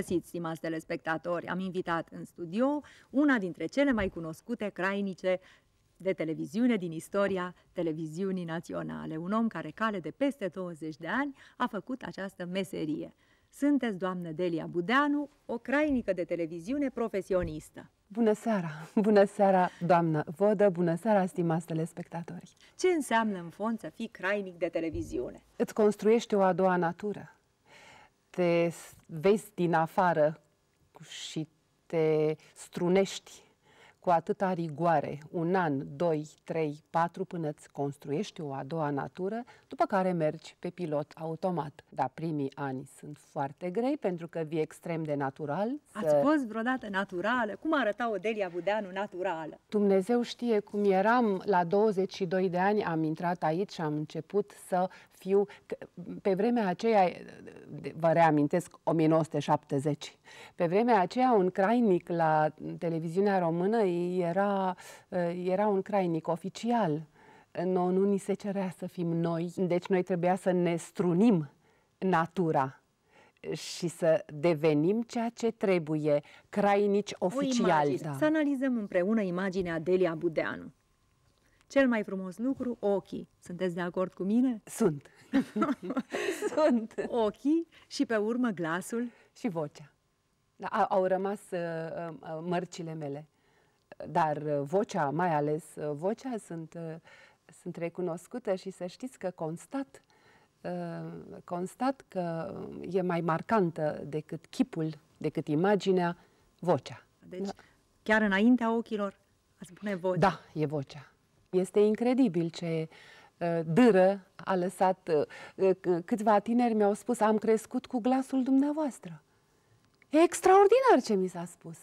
Găsiți, stimați telespectatori! Am invitat în studio una dintre cele mai cunoscute crainice de televiziune din istoria televiziunii naționale. Un om care cale de peste 20 de ani a făcut această meserie. Sunteți doamnă Delia Budeanu, o crainică de televiziune profesionistă. Bună seara! Bună seara, doamnă Vodă! Bună seara, stimați telespectatori! Ce înseamnă în fond să fii crainic de televiziune? Îți construiește o a doua natură. Te vezi din afară și te strunești cu atâta rigoare, un an, doi, trei, patru, până îți construiești o a doua natură, după care mergi pe pilot automat. Dar primii ani sunt foarte grei pentru că vii extrem de natural. Ați să... fost vreodată naturală? Cum arăta Odelia Budeanu naturală? Dumnezeu știe cum eram. La 22 de ani am intrat aici și am început să fiu, pe vremea aceea, vă reamintesc, 1970, pe vremea aceea un crainic la televiziunea română era, ă, era un crainic oficial. No, nu ni se cerea să fim noi, deci noi trebuia să ne strunim natura și să devenim ceea ce trebuie, crainici oficiali. Da. Să analizăm împreună imaginea Delia Budeanu. Cel mai frumos lucru, ochii. Sunteți de acord cu mine? Sunt. Sunt. Ochii și pe urmă glasul. Și vocea. Da, au rămas uh, uh, uh, mărcile mele. Dar uh, vocea, mai ales vocea, sunt, uh, sunt recunoscută și să știți că constat uh, constat că e mai marcantă decât chipul, decât imaginea, vocea. Deci, da. chiar înaintea ochilor, a spune vocea. Da, e vocea. Este incredibil ce Uh, dâră a lăsat. Uh, câțiva tineri mi-au spus, am crescut cu glasul dumneavoastră. E extraordinar ce mi s-a spus.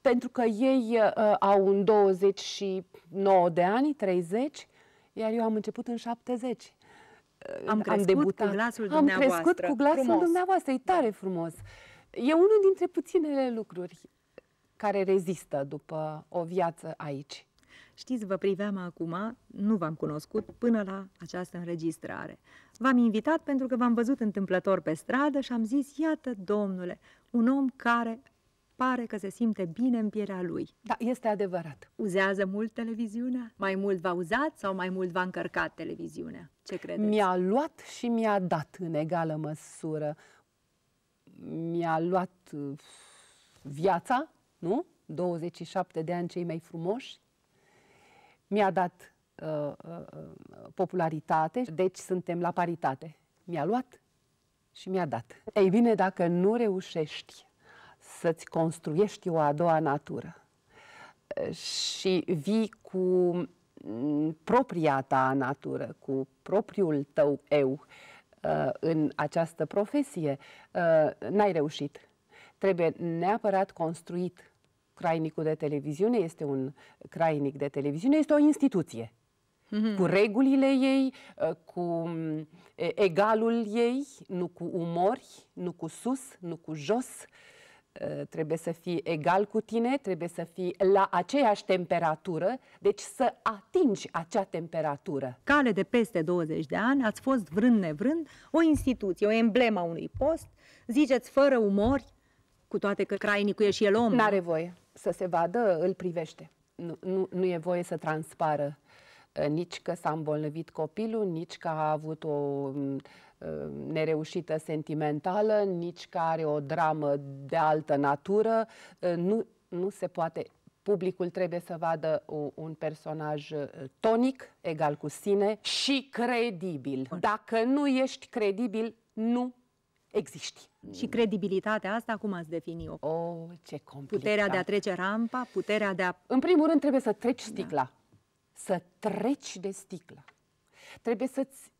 Pentru că ei uh, au un 29 de ani, 30, iar eu am început în 70. Uh, am crescut am debutat. cu glasul am dumneavoastră. Am crescut cu glasul frumos. dumneavoastră, e tare da. frumos. E unul dintre puținele lucruri care rezistă după o viață aici. Știți, vă priveam acum, nu v-am cunoscut până la această înregistrare. V-am invitat pentru că v-am văzut întâmplător pe stradă și am zis, iată, domnule, un om care pare că se simte bine în pielea lui. Da, este adevărat. Uzează mult televiziunea? Mai mult v-a uzat sau mai mult v-a încărcat televiziunea? Ce credeți? Mi-a luat și mi-a dat în egală măsură. Mi-a luat uh, viața, nu? 27 de ani cei mai frumoși, mi-a dat uh, uh, popularitate, deci suntem la paritate. Mi-a luat și mi-a dat. Ei bine, dacă nu reușești să-ți construiești o a doua natură uh, și vii cu mm, propria ta natură, cu propriul tău eu uh, în această profesie, uh, n-ai reușit. Trebuie neapărat construit Crainicul de televiziune este un crainic de televiziune, este o instituție. Mhm. Cu regulile ei, uh, cu mm, egalul ei, nu cu umori, nu cu sus, nu cu jos. Uh, trebuie să fii egal cu tine, trebuie să fii la aceeași temperatură, deci să atingi acea temperatură. Cale de peste 20 de ani ați fost vrând nevrând o instituție, o emblema unui post, ziceți fără umori, cu toate că crainicul e și el om. N-are voie să se vadă, îl privește. Nu, nu, nu e voie să transpară ă, nici că s-a îmbolnăvit copilul, nici că a avut o ă, nereușită sentimentală, nici că are o dramă de altă natură. Ă, nu, nu se poate. Publicul trebuie să vadă un personaj tonic, egal cu sine și credibil. Dacă nu ești credibil, nu existi. Și credibilitatea asta, cum ați defini-o? Oh, ce complicat. Puterea de a trece rampa, puterea de a... În primul rând trebuie să treci da. sticla. Da. Să treci de sticla. Trebuie să-ți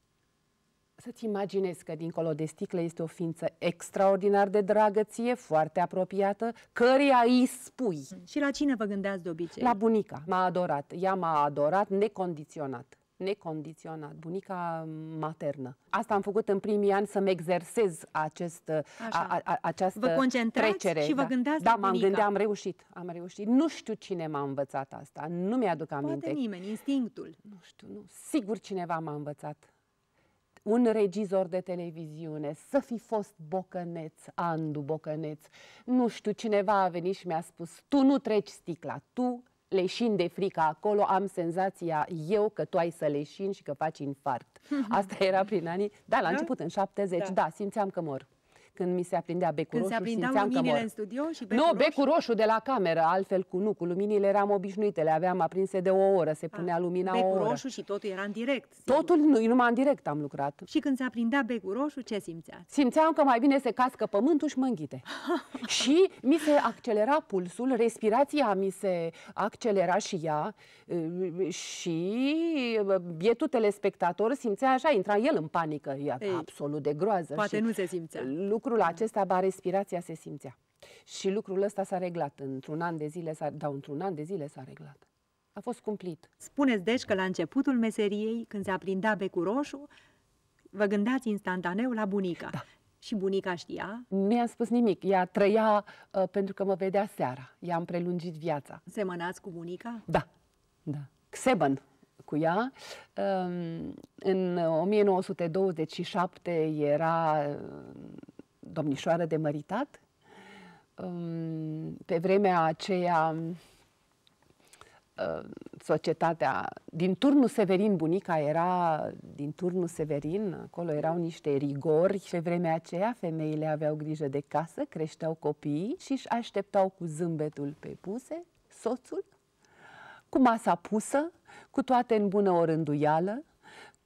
să imaginezi că dincolo de sticlă este o ființă extraordinar de dragă ție, foarte apropiată, căreia îi spui. Și la cine vă gândeați de obicei? La bunica. M-a adorat. Ea m-a adorat necondiționat necondiționat, bunica maternă. Asta am făcut în primii ani să-mi exersez acest, a, a, această vă trecere. și vă da. gândeați da m-am gândit, am reușit, am reușit. Nu știu cine m-a învățat asta, nu mi-aduc aminte. Poate nimeni, instinctul. Nu știu, nu. Sigur cineva m-a învățat un regizor de televiziune, să fi fost Bocăneț, Andu Bocăneț, nu știu, cineva a venit și mi-a spus, tu nu treci sticla, tu leșin de frică acolo, am senzația eu că tu ai să leșin și că faci infarct. Asta era prin anii, da, la da? început, în 70, da, da simțeam că mor când mi se aprindea becul când roșu, se simțeam că mor. în studio și becul Nu, becul roșu? de la cameră, altfel cu nu, cu luminile eram obișnuite, le aveam aprinse de o oră, se ah, punea A, lumina becul o oră. roșu și totul era în direct. Sigur. Totul, nu, numai în direct am lucrat. Și când se aprindea becul roșu, ce simțea? Simțeam că mai bine se cască pământul și mă înghite. și mi se accelera pulsul, respirația mi se accelera și ea uh, și uh, bietul telespectator simțea așa, intra el în panică, e absolut de groază. Poate și nu se simțea. Lucru lucrul acesta, ba respirația se simțea. Și lucrul ăsta s-a reglat. Într-un an de zile, s-a, da, într-un an de zile s-a reglat. A fost cumplit. Spuneți deci că la începutul meseriei, când se aprindea becul roșu, vă gândeați instantaneu la bunica. Da. Și bunica știa? Nu i-a spus nimic. Ea trăia uh, pentru că mă vedea seara. I-am prelungit viața. Semănați cu bunica? Da. da. Seban cu ea. Um, uh, în 1927 era uh, domnișoară de măritat. Pe vremea aceea, societatea din turnul Severin, bunica era din turnul Severin, acolo erau niște rigori pe vremea aceea, femeile aveau grijă de casă, creșteau copiii și își așteptau cu zâmbetul pe buze soțul, cu masa pusă, cu toate în bună orânduială,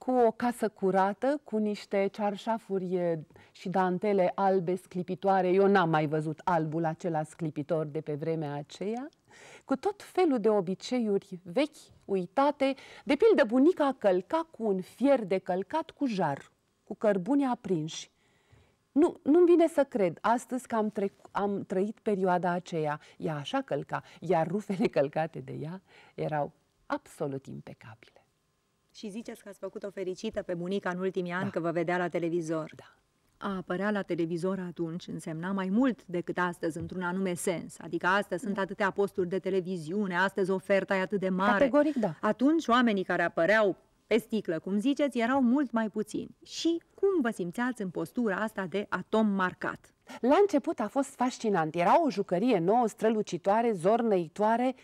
cu o casă curată, cu niște cearșafuri și dantele albe sclipitoare. Eu n-am mai văzut albul acela sclipitor de pe vremea aceea cu tot felul de obiceiuri vechi, uitate. De pildă, bunica călca cu un fier de călcat cu jar, cu cărbuni aprinși. Nu, nu-mi vine să cred astăzi că am, trec, am trăit perioada aceea. Ea așa călca, iar rufele călcate de ea erau absolut impecabile. Și ziceți că ați făcut-o fericită pe bunica în ultimii ani da. că vă vedea la televizor. Da. A apărea la televizor atunci însemna mai mult decât astăzi, într-un anume sens. Adică astăzi da. sunt atâtea posturi de televiziune, astăzi oferta e atât de mare. Categoric, da. Atunci oamenii care apăreau pe sticlă, cum ziceți, erau mult mai puțini. Și cum vă simțeați în postura asta de atom marcat? La început a fost fascinant. Era o jucărie nouă, strălucitoare, zornăitoare,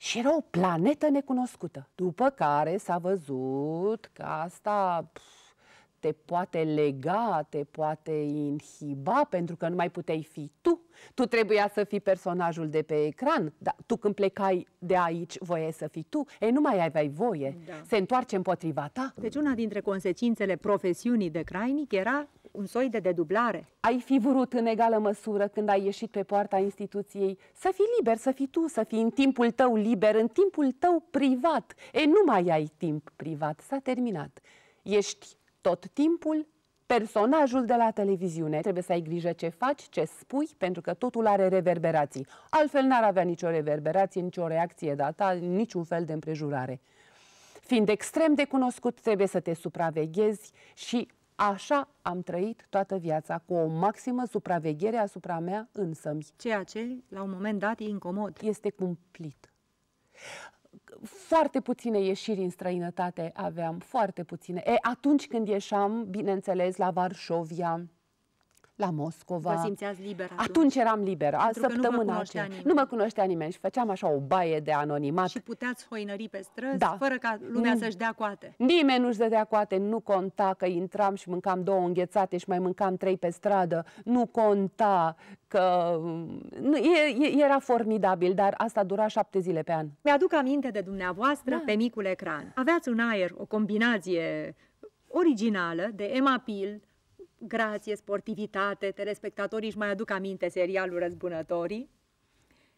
și era o planetă necunoscută. După care s-a văzut că asta pf, te poate lega, te poate inhiba, pentru că nu mai puteai fi tu. Tu trebuia să fii personajul de pe ecran, dar tu când plecai de aici voie să fii tu, Ei nu mai aveai voie, da. se întoarce împotriva ta. Deci una dintre consecințele profesiunii de crainic era un soi de dedublare. Ai fi vrut în egală măsură când ai ieșit pe poarta instituției să fii liber, să fii tu, să fii în timpul tău liber, în timpul tău privat. E, nu mai ai timp privat, s-a terminat. Ești tot timpul personajul de la televiziune. Trebuie să ai grijă ce faci, ce spui, pentru că totul are reverberații. Altfel n-ar avea nicio reverberație, nicio reacție data, niciun fel de împrejurare. Fiind extrem de cunoscut, trebuie să te supraveghezi și Așa am trăit toată viața, cu o maximă supraveghere asupra mea însămi. Ceea ce, la un moment dat, e incomod. Este cumplit. Foarte puține ieșiri în străinătate aveam, foarte puține. E, atunci când ieșam, bineînțeles, la Varșovia, la Moscova. Vă simțeați liberă atunci? Atunci eram liberă. Pentru Săptămâna nu mă, nimeni. nu mă cunoștea nimeni și făceam așa o baie de anonimat. Și puteați hoinări pe străzi da. fără ca lumea mm. să-și dea coate. Nimeni nu-și dădea coate, nu conta că intram și mâncam două înghețate și mai mâncam trei pe stradă, nu conta că... Nu, e, e, era formidabil, dar asta dura șapte zile pe an. Mi-aduc aminte de dumneavoastră da. pe micul ecran. Aveați un aer, o combinație originală de emapil, grație, sportivitate, telespectatorii își mai aduc aminte serialul Răzbunătorii,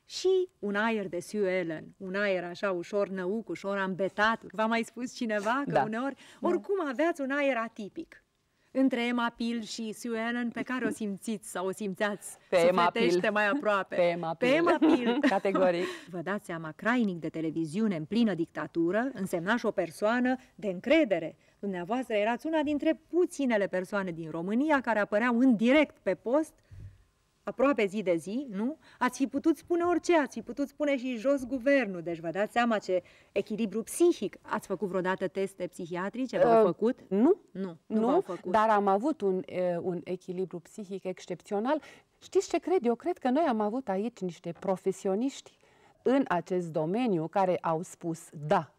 și un aer de Sue Ellen, un aer așa ușor năuc, ușor ambetat. V-a mai spus cineva că da. uneori, da. oricum aveați un aer atipic între Emma Peel și Sue Ellen pe care o simțiți sau o simțeați pe Emma Peel. mai aproape. Pe Emma Peel. Pe Emma Peel. Categoric. Vă dați seama, crainic de televiziune în plină dictatură însemna și o persoană de încredere, Dumneavoastră erați una dintre puținele persoane din România care apăreau în direct pe post, aproape zi de zi, nu? Ați fi putut spune orice, ați fi putut spune și jos guvernul, deci vă dați seama ce echilibru psihic. Ați făcut vreodată teste psihiatrice? V-au uh, făcut? Nu. Nu, nu, nu făcut. dar am avut un, un echilibru psihic excepțional. Știți ce cred? Eu cred că noi am avut aici niște profesioniști în acest domeniu care au spus da,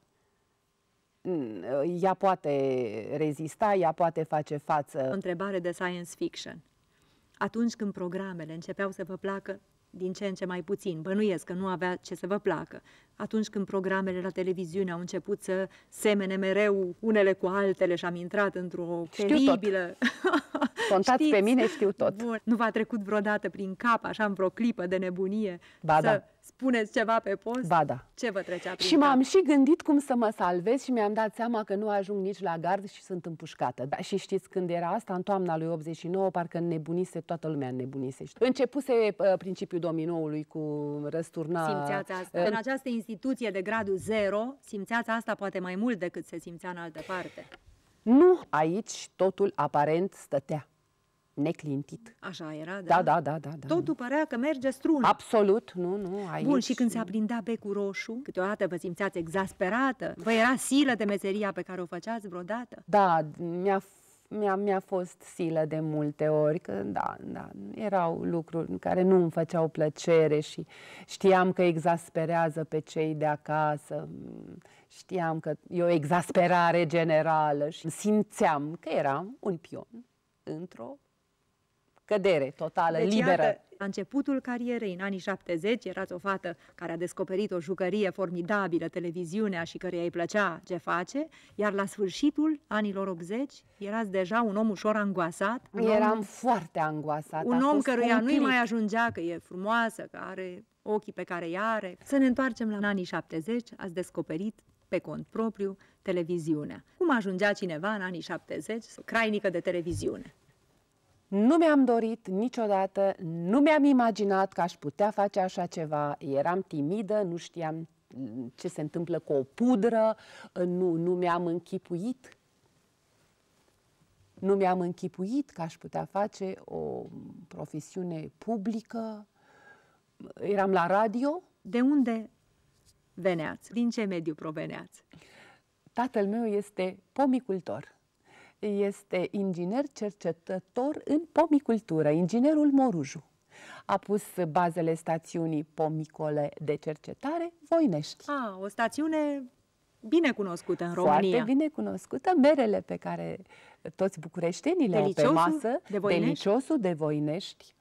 ea poate rezista, ea poate face față. O întrebare de science fiction. Atunci când programele începeau să vă placă din ce în ce mai puțin, bănuiesc că nu avea ce să vă placă, atunci când programele la televiziune au început să semene mereu unele cu altele și am intrat într-o teribilă... Contați Știți? pe mine, știu tot. Bun. Nu v-a trecut vreodată prin cap, așa, în vreo clipă de nebunie, ba, să... da spuneți ceva pe post? Ba da. Ce vă trecea prin Și m-am și gândit cum să mă salvez și mi-am dat seama că nu ajung nici la gard și sunt împușcată. Da, și știți când era asta? În toamna lui 89, parcă nebunise, toată lumea nebunise. Începuse uh, principiul dominoului cu răsturna... Simțeați asta. Uh, în această instituție de gradul 0, simțeați asta poate mai mult decât se simțea în altă parte. Nu, aici totul aparent stătea neclintit. Așa era, da? Da, da, da. da, da. părea că merge strun. Absolut, nu, nu. Aici... Bun, și când se aprinda becul roșu, câteodată vă simțeați exasperată? Vă era silă de meseria pe care o făceați vreodată? Da, mi-a mi-a, mi-a fost silă de multe ori, că da, da, erau lucruri care nu îmi făceau plăcere și știam că exasperează pe cei de acasă, știam că e o exasperare generală și simțeam că eram un pion într-o cădere totală, deci, liberă. Iată, la începutul carierei, în anii 70, erați o fată care a descoperit o jucărie formidabilă, televiziunea și căreia îi plăcea ce face, iar la sfârșitul anilor 80 erați deja un om ușor angoasat. Un Eram om, foarte angoasat. Un om căruia nu-i mai ajungea că e frumoasă, că are ochii pe care îi are. Să ne întoarcem la anii 70, ați descoperit pe cont propriu televiziunea. Cum ajungea cineva în anii 70 să crainică de televiziune? Nu mi-am dorit niciodată, nu mi-am imaginat că aș putea face așa ceva, eram timidă, nu știam mm, ce se întâmplă cu o pudră, nu, nu mi-am închipuit. Nu mi-am închipuit că aș putea face o profesiune publică. Eram la radio. De unde veneați? Din ce mediu proveneați? Tatăl meu este pomicultor este inginer cercetător în pomicultură, inginerul Moruju. A pus bazele stațiunii pomicole de cercetare Voinești. A, o stațiune bine cunoscută în România. Foarte bine cunoscută. Merele pe care toți bucureștenii le au pe masă, de deliciosul de Voinești,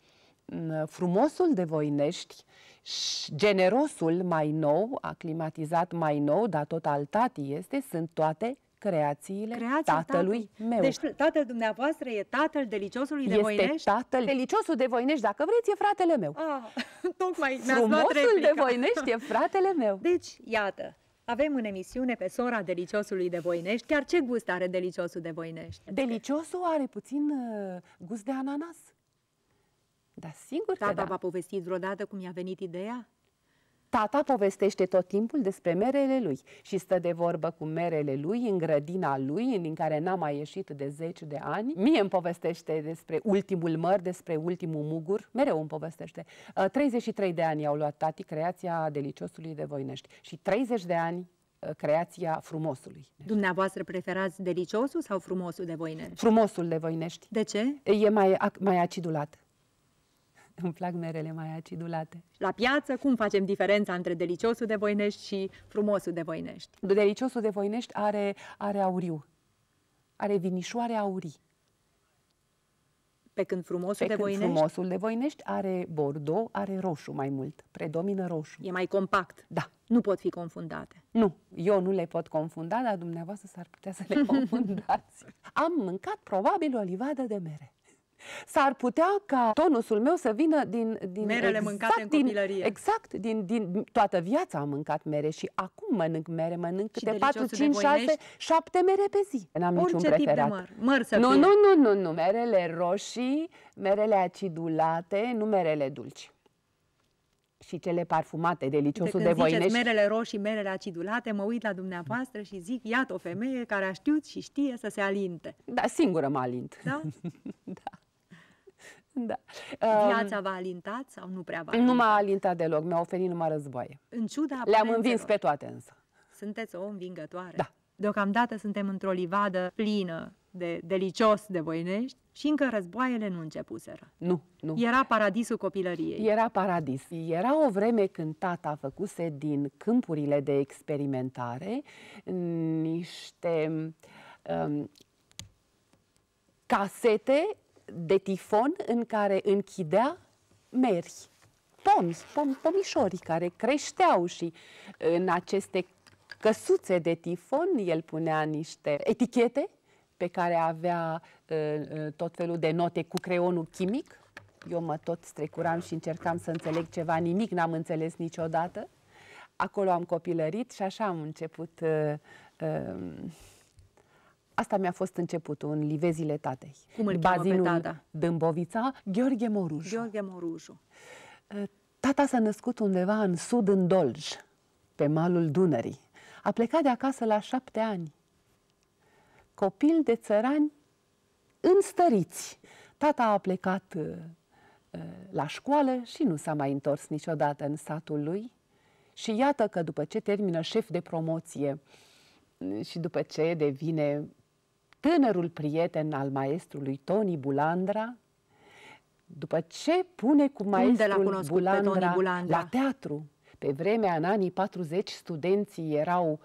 mm, frumosul de Voinești, generosul mai nou, aclimatizat mai nou, dar tot al este, sunt toate creațiile Creația tatălui tatăl. meu. Deci tatăl dumneavoastră e tatăl deliciosului de este Voinești? Este tatăl deliciosul de Voinești, dacă vreți, e fratele meu. Ah, tocmai Frumosul de Voinești e fratele meu. Deci, iată, avem în emisiune pe sora deliciosului de Voinești. Chiar ce gust are deliciosul de Voinești? Adică deliciosul are puțin uh, gust de ananas. dar sigur Tata că da. v-a povestit vreodată cum i-a venit ideea? Tata povestește tot timpul despre merele lui și stă de vorbă cu merele lui în grădina lui, din care n-a mai ieșit de zeci de ani. Mie îmi povestește despre ultimul măr, despre ultimul mugur, mereu îmi povestește. 33 uh, de ani au luat tati creația deliciosului de Voinești și 30 de ani uh, creația frumosului. Dumneavoastră preferați deliciosul sau frumosul de Voinești? Frumosul de Voinești. De ce? E mai, mai acidulat. Îmi plac merele mai acidulate. La piață, cum facem diferența între deliciosul de voinești și frumosul de voinești? Deliciosul de voinești are, are auriu. Are vinișoare aurii. Pe când frumosul Pe de când voinești? frumosul de voinești are bordo, are roșu mai mult. Predomină roșu. E mai compact. Da. Nu pot fi confundate. Nu, eu nu le pot confunda, dar dumneavoastră s-ar putea să le confundați. Am mâncat probabil o livadă de mere. S-ar putea ca tonusul meu să vină din... din Merele exact mâncate în copilărie. exact, din, din toată viața am mâncat mere și acum mănânc mere, mănânc și câte 4, 5, 6, 7 mere pe zi. N-am niciun tip preferat. de măr, măr să nu, nu, nu, nu, nu, merele roșii, merele acidulate, nu merele dulci și cele parfumate, deliciosul de, de voinești. Ziceți merele roșii, merele acidulate, mă uit la dumneavoastră și zic, iată o femeie care a știut și știe să se alinte. Da, singură mă alint. Da? da. Da. Viața v-a alintat sau nu prea v-a alintat? Nu m-a alintat deloc, mi-a oferit numai războaie. În ciuda Le-am învins pe toate însă. Sunteți o învingătoare. Da. Deocamdată suntem într-o livadă plină de delicios de voinești și încă războaiele nu începuseră. Nu, nu. Era paradisul copilăriei. Era paradis. Era o vreme când tata făcuse din câmpurile de experimentare niște um, casete de tifon în care închidea meri, pomi, pom, pomișorii care creșteau și în aceste căsuțe de tifon el punea niște etichete pe care avea uh, uh tot felul de note cu creionul chimic. Eu mă tot strecuram și încercam să înțeleg ceva, nimic n-am înțeles niciodată. Acolo am copilărit și așa am început uh, uh, Asta mi-a fost începutul în livezile tatei. Cum îl Bazinul cheamă pe tata? Dâmbovița, Gheorghe Morușu. Gheorghe Morujo. Ă, tata s-a născut undeva în sud, în Dolj, pe malul Dunării. A plecat de acasă la șapte ani. Copil de țărani înstăriți. Tata a plecat ă, ă, la școală și nu s-a mai întors niciodată în satul lui. Și iată că după ce termină șef de promoție și după ce devine tânărul prieten al maestrului Toni Bulandra, după ce pune cu maestrul Bulandra, Bulandra la teatru, pe vremea în anii 40 studenții erau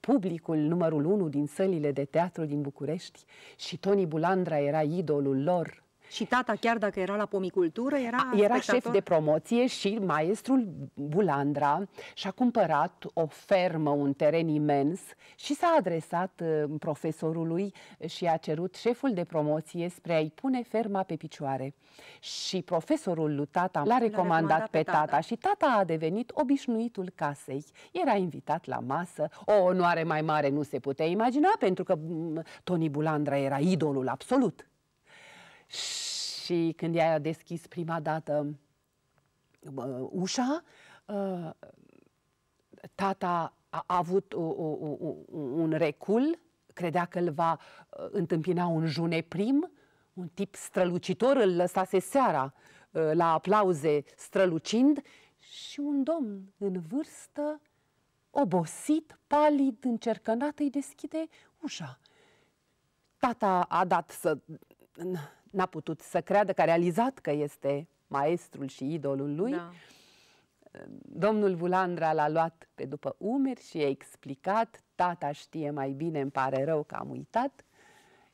publicul numărul unu din sălile de teatru din București și Toni Bulandra era idolul lor. Și tata, chiar dacă era la pomicultură, era a, Era spectator. șef de promoție și maestrul Bulandra și-a cumpărat o fermă, un teren imens și s-a adresat uh, profesorului și a cerut șeful de promoție spre a-i pune ferma pe picioare. Și profesorul lui tata l-a recomandat, recomandat pe tata. tata și tata a devenit obișnuitul casei. Era invitat la masă, o onoare mai mare nu se putea imagina pentru că mm, Tony Bulandra era idolul absolut. Și când ea a deschis prima dată uh, ușa, uh, tata a avut o, o, o, un recul, credea că îl va ă, întâmpina un juneprim, un tip strălucitor, îl lăsase seara ă, la aplauze strălucind și un domn în vârstă, obosit, palid, încercănat, îi deschide ușa. Tata a dat să n-a putut să creadă, că a realizat că este maestrul și idolul lui. Da. Domnul Vulandra l-a luat pe după umeri și i-a explicat, tata știe mai bine, îmi pare rău că am uitat.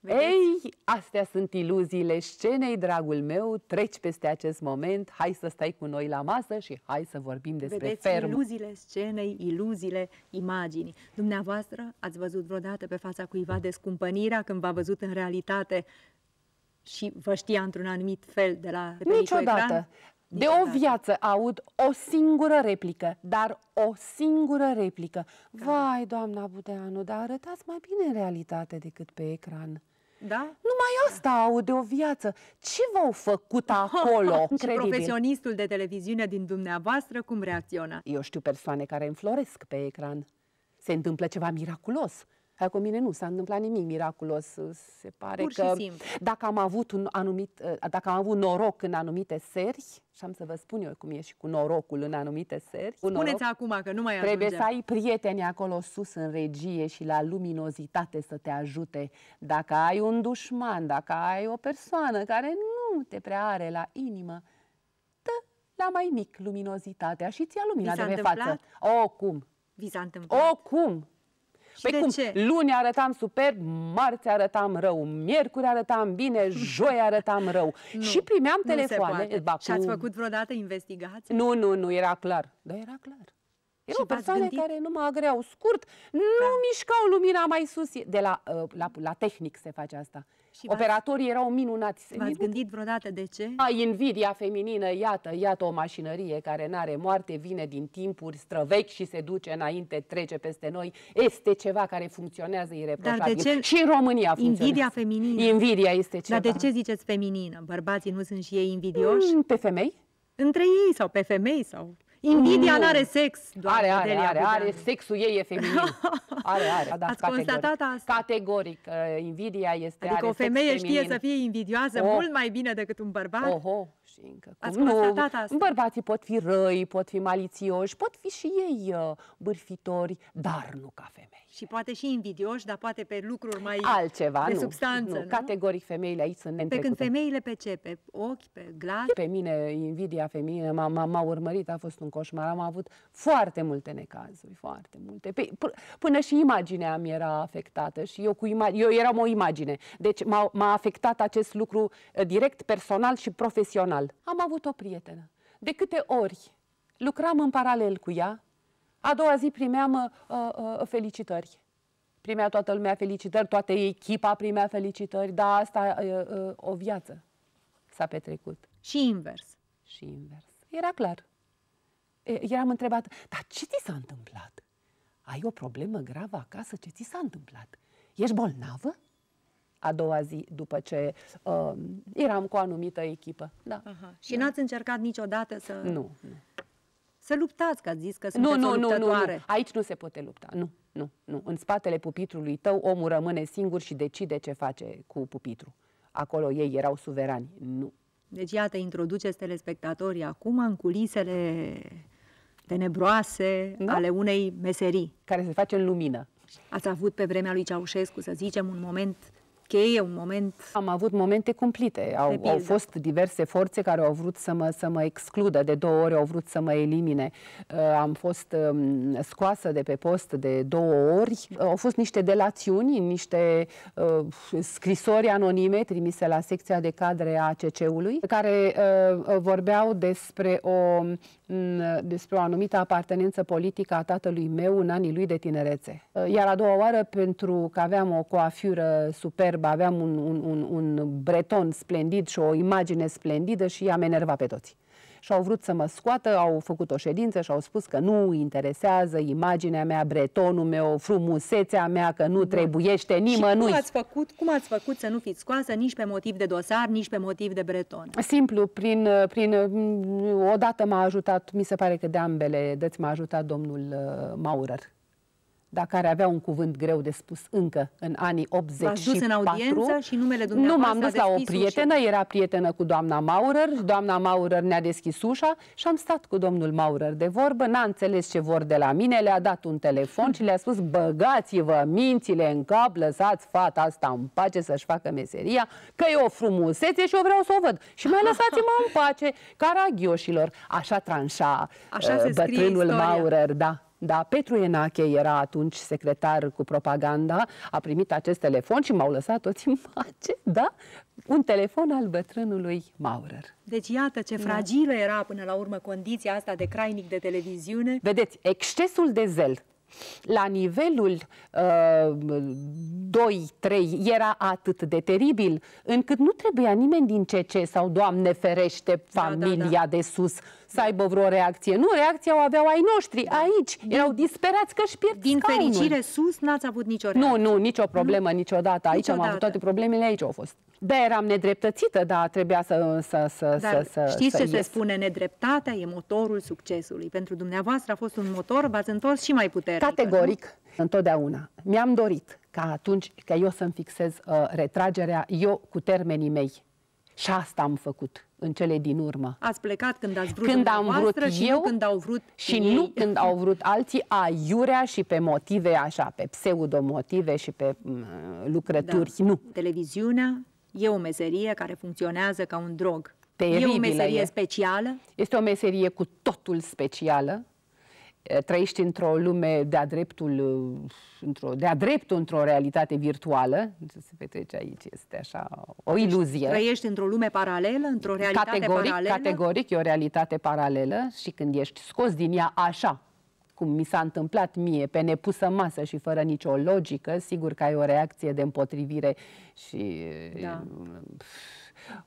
Vedeți? Ei, astea sunt iluziile scenei, dragul meu, treci peste acest moment, hai să stai cu noi la masă și hai să vorbim despre Vedeți, ferm. iluziile scenei, iluziile imaginii. Dumneavoastră ați văzut vreodată pe fața cuiva descumpănirea când v-a văzut în realitate și vă știa într-un anumit fel de la Niciodată. Ecran? De o viață aud o singură replică, dar o singură replică. Da. Vai, doamna Budeanu, dar arătați mai bine realitate decât pe ecran. Da? Numai asta aud de o viață. Ce v-au făcut acolo? Și profesionistul de televiziune din dumneavoastră cum reacționa? Eu știu persoane care înfloresc pe ecran. Se întâmplă ceva miraculos. Hai cu mine nu s-a întâmplat nimic miraculos. Se pare Pur că dacă am avut un anumit, uh, dacă am avut noroc în anumite seri, și am să vă spun eu cum e și cu norocul în anumite seri. Spuneți acum că nu mai Trebuie ajungem. să ai prieteni acolo sus în regie și la luminozitate să te ajute. Dacă ai un dușman, dacă ai o persoană care nu te prea are la inimă, dă la mai mic luminozitatea și ți-a lumina de pe față. O, cum? Vi s-a întâmplat? O, cum? Păi cum? Ce? Luni arătam super, marți arătam rău, miercuri arătam bine, joi arătam rău. nu, și primeam telefoane. Ba, cu... Și ați făcut vreodată investigații? Nu, nu, nu, era clar. Dar era clar. Erau persoane care nu mă agreau scurt, nu da. mișcau lumina mai sus. De la, uh, la, la tehnic se face asta. Și Operatorii erau minunați. V-ați gândit vreodată de ce? A, invidia feminină, iată, iată o mașinărie care n-are moarte, vine din timpuri străvechi și se duce înainte, trece peste noi. Este ceva care funcționează ireproșabil. Dar de ce și în România funcționează. Invidia feminină. Invidia este ceva. Dar de ce ziceți feminină? Bărbații nu sunt și ei invidioși? Mm, pe femei? Între ei sau pe femei sau... Invidia nu are sex, Are, Are, are, are, are, sexul ei e feminin. Are, are, da, Ați categoric. constatat asta? Categoric, uh, invidia este Adică are o femeie sex știe feminin. să fie invidioasă oh. mult mai bine decât un bărbat? oh și încă. Cum nu, Bărbații pot fi răi, pot fi malițioși, pot fi și ei uh, bârfitori, dar nu ca femei. Și poate și invidioși, dar poate pe lucruri mai Altceva, de nu, substanță. Nu. nu? Categoric femeile aici sunt Pe când femeile pe ce? Pe ochi, pe glas? Pe mine, invidia feminină m-a urmărit, a fost un coșmar. Am avut foarte multe necazuri, foarte multe. Pe, până și imaginea mi era afectată și eu cu imagine, eu eram o imagine. Deci m-a afectat acest lucru uh, direct, personal și profesional. Am avut o prietenă. De câte ori lucram în paralel cu ea, a doua zi primeam uh, uh, felicitări. Primea toată lumea felicitări, toată echipa primea felicitări, dar asta uh, uh, o viață s-a petrecut. Și invers. Și invers. Era clar. Eram întrebat: dar ce ți s-a întâmplat? Ai o problemă gravă acasă? Ce ți s-a întâmplat? Ești bolnavă? a doua zi după ce uh, eram cu o anumită echipă. Da. Aha. Și da. n-ați încercat niciodată să... Nu. nu. Să luptați, că ați zis că sunteți nu, nu, o luptătoare. Nu, nu, nu. Aici nu se poate lupta, nu. Nu, nu. În spatele pupitrului tău omul rămâne singur și decide ce face cu pupitru. Acolo ei erau suverani. Nu. Deci iată, introduceți telespectatorii acum în culisele tenebroase da? ale unei meserii. Care se face în lumină. Ați avut pe vremea lui Ceaușescu, să zicem, un moment cheie, un moment... Am avut momente cumplite. Au, au fost diverse forțe care au vrut să mă, să mă excludă. De două ori au vrut să mă elimine. Uh, am fost um, scoasă de pe post de două ori. Uh, au fost niște delațiuni, niște uh, scrisori anonime trimise la secția de cadre a ACC-ului, care uh, vorbeau despre o despre o anumită apartenență politică a tatălui meu în anii lui de tinerețe. Uh, iar a doua oară, pentru că aveam o coafură superbă, aveam un, un, un, un breton splendid și o imagine splendidă și i-am enervat pe toți și au vrut să mă scoată, au făcut o ședință și au spus că nu interesează imaginea mea, bretonul meu, frumusețea mea, că nu da. trebuiește nimănui. Și cum ați, făcut, cum ați făcut să nu fiți scoasă nici pe motiv de dosar, nici pe motiv de breton? Simplu, prin, prin mm, odată m-a ajutat, mi se pare că de ambele dăți deci m-a ajutat domnul uh, Maurer dar care avea un cuvânt greu de spus încă în anii 84. dus în audiență și numele dumneavoastră Nu, m-am dus la o prietenă, ușa. era prietenă cu doamna Maurer, doamna Maurer ne-a deschis ușa și am stat cu domnul Maurer de vorbă, n-a înțeles ce vor de la mine, le-a dat un telefon și le-a spus băgați-vă mințile în cap, lăsați fata asta în pace să-și facă meseria, că e o frumusețe și eu vreau să o văd. Și mai lăsați-mă în pace, caragioșilor. Așa tranșa Așa uh, bătrânul Maurer, da. Da, Petru Enache era atunci secretar cu propaganda, a primit acest telefon și m-au lăsat toți în pace, da? Un telefon al bătrânului Maurer. Deci iată ce da. fragilă da. era până la urmă condiția asta de crainic de televiziune. Vedeți, excesul de zel la nivelul uh, 2-3 era atât de teribil încât nu trebuia nimeni din CC sau, Doamne ferește, familia da, da, da. de sus să aibă vreo reacție. Nu, reacția o aveau ai noștri, da. aici. Din, Erau disperați că își pierd Din scaunul. fericire sus n-ați avut nicio reacție. Nu, nu, nicio problemă nu. niciodată. Aici niciodată. am avut toate problemele, aici au fost. Da, eram nedreptățită, dar trebuia să... să, să, dar să, să știți să ce ies. se spune? Nedreptatea e motorul succesului. Pentru dumneavoastră a fost un motor, v-ați întors și mai puternic. Categoric, nu? întotdeauna. Mi-am dorit ca atunci, ca eu să-mi fixez uh, retragerea, eu cu termenii mei și asta am făcut în cele din urmă. Ați plecat când ați vrut când am vrut și eu, nu când au vrut și ei. nu când au vrut alții, aiurea și pe motive așa, pe pseudomotive și pe mm, lucrături, da. nu. Televiziunea e o meserie care funcționează ca un drog. Teribilă e o meserie e. specială? Este o meserie cu totul specială, trăiești într-o lume de-a dreptul, uh, într de-a dreptul într-o realitate virtuală, ce se petrece aici este așa o deci iluzie. Trăiești într-o lume paralelă, într-o realitate categoric, paralelă? Categoric, e o realitate paralelă și când ești scos din ea așa, cum mi s-a întâmplat mie, pe nepusă masă și fără nicio logică, sigur că ai o reacție de împotrivire și... Da. Uh,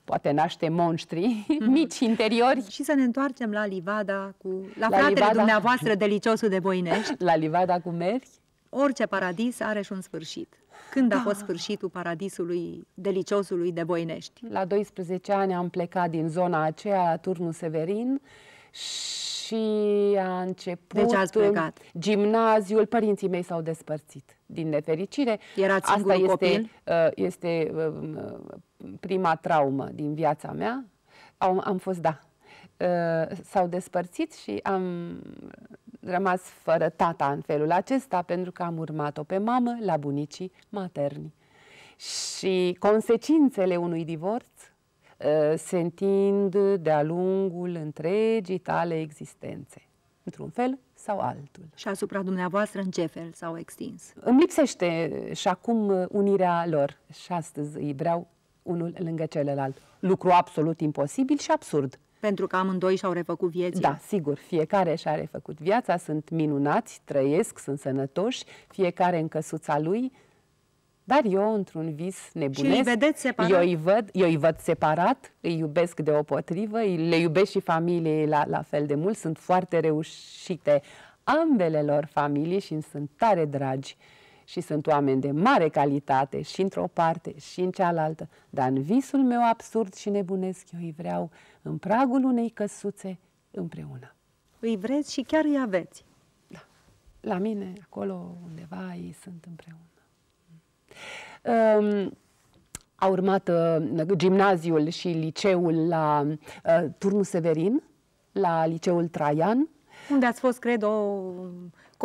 poate naște monștri mici interiori. Și să ne întoarcem la livada cu la, la fratele livada, dumneavoastră deliciosul de Boinești. La livada cu meri? Orice paradis are și un sfârșit. Când da. a fost sfârșitul paradisului deliciosului de Boinești? La 12 ani am plecat din zona aceea, la Turnul Severin, uh, și a început deci ați plecat. gimnaziul. Părinții mei s-au despărțit, din nefericire. Erați Asta este, copil? Uh, este um, prima traumă din viața mea. Am, am fost, da, uh, s-au despărțit și am rămas fără tata în felul acesta pentru că am urmat-o pe mamă la bunicii materni. Și consecințele unui divorț Uh, se întind de-a lungul întregii tale existențe, într-un fel sau altul. Și asupra dumneavoastră în ce fel s-au extins? Îmi lipsește și acum unirea lor și astăzi îi vreau unul lângă celălalt. Lucru absolut imposibil și absurd. Pentru că amândoi și-au refăcut viața. Da, sigur, fiecare și-a refăcut viața, sunt minunați, trăiesc, sunt sănătoși, fiecare în căsuța lui, dar eu, într-un vis nebunesc, și îi vedeți separat? Eu, îi văd, eu îi văd separat, îi iubesc deopotrivă, le iubesc și familiei la, la fel de mult, sunt foarte reușite ambele lor familii și îmi sunt tare dragi și sunt oameni de mare calitate și într-o parte și în cealaltă, dar în visul meu absurd și nebunesc eu îi vreau în pragul unei căsuțe împreună. Îi vreți și chiar îi aveți? Da. La mine, acolo undeva, ei sunt împreună. Ehm, a urmat uh, gimnaziul și liceul la uh, Turnu Severin, la liceul Traian. Unde ați fost, cred, o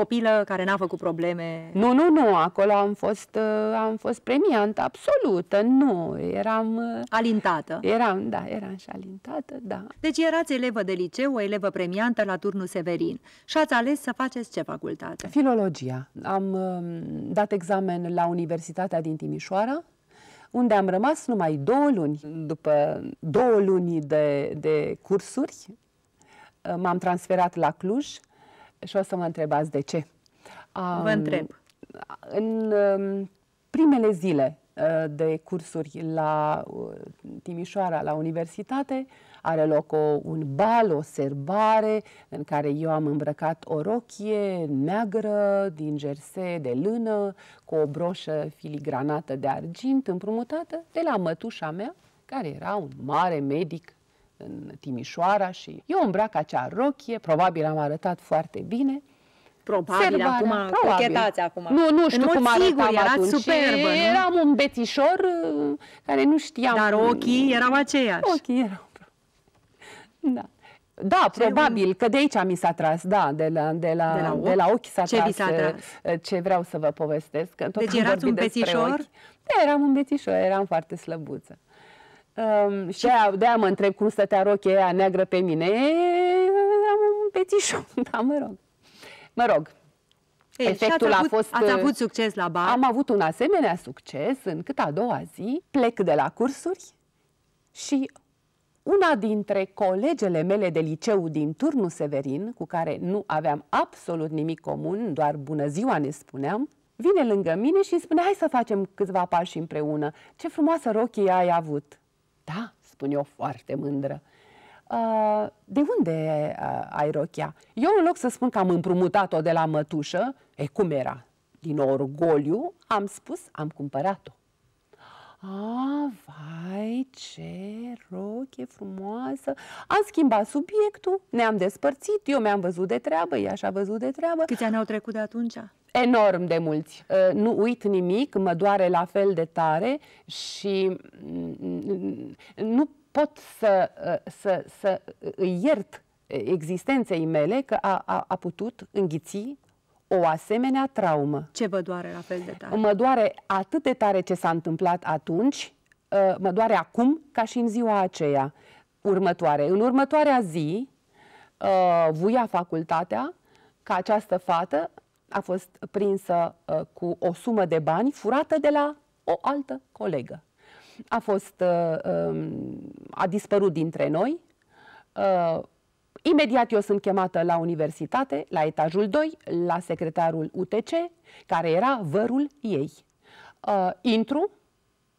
copilă care n-a făcut probleme? Nu, nu, nu, acolo am fost, uh, am fost premiantă absolută, nu, eram... Uh, alintată. Eram, da, eram și alintată, da. Deci erați elevă de liceu, o elevă premiantă la turnul Severin și ați ales să faceți ce facultate? Filologia. Am um, dat examen la Universitatea din Timișoara, unde am rămas numai două luni. După două luni de, de cursuri, uh, m-am transferat la Cluj, și o să mă întrebați de ce. Um, Vă întreb. În um, primele zile uh, de cursuri la uh, Timișoara, la universitate, are loc o, un bal, o serbare, în care eu am îmbrăcat o rochie neagră, din jerse de lână, cu o broșă filigranată de argint împrumutată de la mătușa mea, care era un mare medic în Timișoara și eu îmbrac acea rochie, probabil am arătat foarte bine. Probabil, Servarea, acum, probabil. acum. Nu, nu știu cum sigur, arătam atunci. Superbă, nu? Eram un betișor uh, care nu știam... Dar ochii erau aceiași. Ochii erau... Da. Da, ce probabil, un... că de aici mi s-a tras, da, de la, de la, de la, ochi? De la ochi s-a tras, uh, tras uh, ce vreau să vă povestesc. Tot deci erați un bețișor? Ochi. Da, eram un bețișor, eram foarte slăbuță. Um, și de-aia, de-aia mă întreb cum stătea rochea aia neagră pe mine. Am un petișor, da, mă rog. Mă rog, Ei, efectul avut, a fost... Ați uh, avut succes la bar? Am avut un asemenea succes încât a doua zi plec de la cursuri și una dintre colegele mele de liceu din turnul Severin, cu care nu aveam absolut nimic comun, doar bună ziua ne spuneam, vine lângă mine și îmi spune, hai să facem câțiva pași împreună. Ce frumoasă rochie ai avut! Da, spun eu foarte mândră. Uh, de unde uh, ai rochia? Eu, în loc să spun că am împrumutat-o de la mătușă, e cum era? Din orgoliu, am spus, am cumpărat-o. A, vai, ce roche frumoasă! Am schimbat subiectul, ne-am despărțit, eu mi-am văzut de treabă, ea și-a văzut de treabă. Câți ani au trecut de atunci? enorm de mulți. Uh, nu uit nimic, mă doare la fel de tare și mm, mm, nu pot să, uh, să, să uh, îi iert existenței mele că a, a, a putut înghiți o asemenea traumă. Ce vă doare la fel de tare? Mă doare atât de tare ce s-a întâmplat atunci, mă doare acum ca și în ziua aceea următoare. În următoarea zi, vuia facultatea ca această fată a fost prinsă uh, cu o sumă de bani furată de la o altă colegă. A fost uh, um, a dispărut dintre noi. Uh, Imediat eu sunt chemată la universitate, la etajul 2, la secretarul UTC, care era vărul ei. Uh, intru,